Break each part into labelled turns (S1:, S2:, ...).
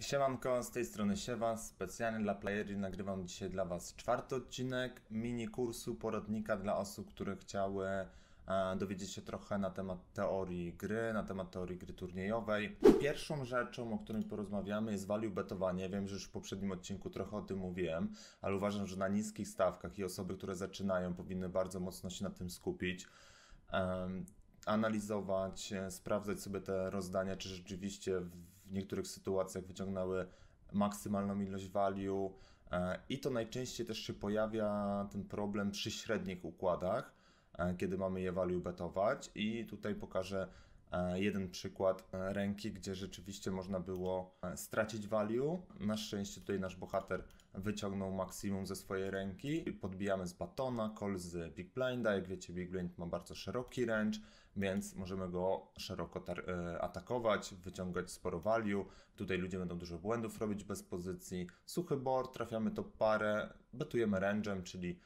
S1: Siemanko, z tej strony Siewa. Specjalnie dla playery nagrywam dzisiaj dla Was czwarty odcinek mini kursu poradnika dla osób, które chciały e, dowiedzieć się trochę na temat teorii gry, na temat teorii gry turniejowej. Pierwszą rzeczą, o której porozmawiamy jest value betowanie. Wiem, że już w poprzednim odcinku trochę o tym mówiłem, ale uważam, że na niskich stawkach i osoby, które zaczynają powinny bardzo mocno się na tym skupić analizować, e, sprawdzać sobie te rozdania, czy rzeczywiście w niektórych sytuacjach wyciągnęły maksymalną ilość value. E, I to najczęściej też się pojawia ten problem przy średnich układach, e, kiedy mamy je value betować. I tutaj pokażę E, jeden przykład e, ręki, gdzie rzeczywiście można było e, stracić value. Na szczęście tutaj nasz bohater wyciągnął maksimum ze swojej ręki. Podbijamy z batona, call z Big Blinda. Jak wiecie, Big Blind ma bardzo szeroki range, więc możemy go szeroko atakować, wyciągać sporo value. Tutaj ludzie będą dużo błędów robić bez pozycji. Suchy board, trafiamy to parę, betujemy range'em, czyli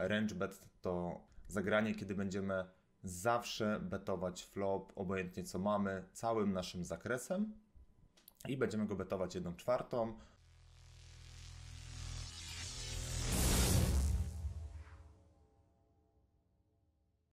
S1: range bet to zagranie, kiedy będziemy zawsze betować flop, obojętnie co mamy, całym naszym zakresem i będziemy go betować jedną czwartą.